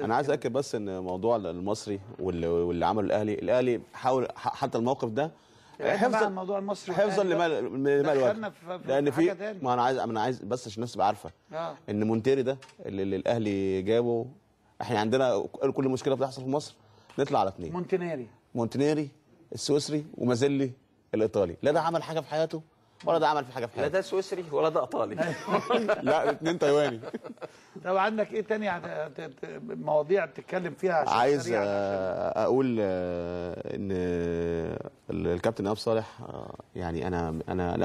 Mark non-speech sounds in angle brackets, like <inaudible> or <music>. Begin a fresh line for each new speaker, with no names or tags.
انا عايز اكد بس ان موضوع المصري واللي, واللي عمله الاهلي الاهلي حاول حتى الموقف ده حفظا الموضوع المصري حفظا لما الوقت لان في ما انا عايز انا عايز بس عشان الناس تبقى عارفه آه. ان مونتيري ده اللي, اللي الاهلي جابه احنا عندنا كل مشكله بتحصل في مصر نطلع على اثنين مونتينيري مونتينيري السويسري ومازيلي الايطالي لا ده آه. عمل حاجه في حياته ولا ده عمل في حاجه في حياته لا
ده سويسري ولا ده ايطالي <laughs> لا
اتنين تايواني
طب عندك ايه تاني يعني مواضيع بتتكلم فيها عشان عايز
آه، اقول آه، ان الكابتن ايهاب صالح آه، يعني انا انا